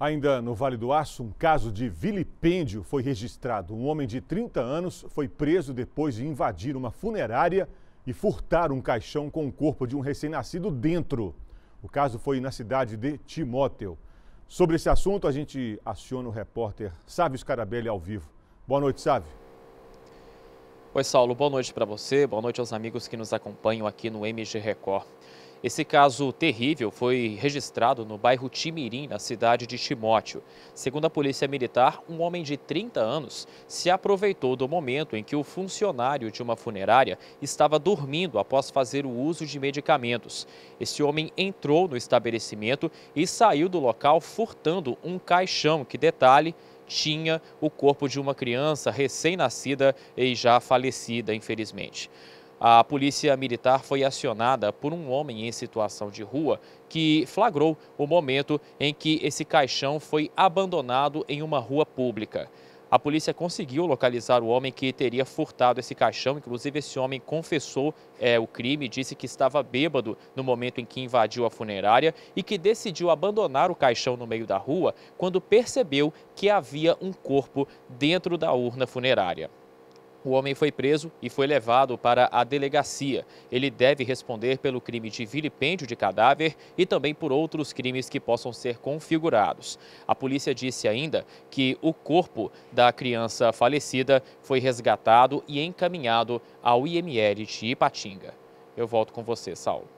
Ainda no Vale do Aço, um caso de vilipêndio foi registrado. Um homem de 30 anos foi preso depois de invadir uma funerária e furtar um caixão com o corpo de um recém-nascido dentro. O caso foi na cidade de Timóteo. Sobre esse assunto, a gente aciona o repórter Sávio Scarabelli ao vivo. Boa noite, Sávio. Oi, Saulo. Boa noite para você, boa noite aos amigos que nos acompanham aqui no MG Record. Esse caso terrível foi registrado no bairro Timirim, na cidade de Timóteo. Segundo a Polícia Militar, um homem de 30 anos se aproveitou do momento em que o funcionário de uma funerária estava dormindo após fazer o uso de medicamentos. Esse homem entrou no estabelecimento e saiu do local furtando um caixão que, detalhe, tinha o corpo de uma criança recém-nascida e já falecida, infelizmente. A polícia militar foi acionada por um homem em situação de rua que flagrou o momento em que esse caixão foi abandonado em uma rua pública. A polícia conseguiu localizar o homem que teria furtado esse caixão. Inclusive, esse homem confessou é, o crime, disse que estava bêbado no momento em que invadiu a funerária e que decidiu abandonar o caixão no meio da rua quando percebeu que havia um corpo dentro da urna funerária. O homem foi preso e foi levado para a delegacia. Ele deve responder pelo crime de vilipêndio de cadáver e também por outros crimes que possam ser configurados. A polícia disse ainda que o corpo da criança falecida foi resgatado e encaminhado ao IML de Ipatinga. Eu volto com você, Saulo.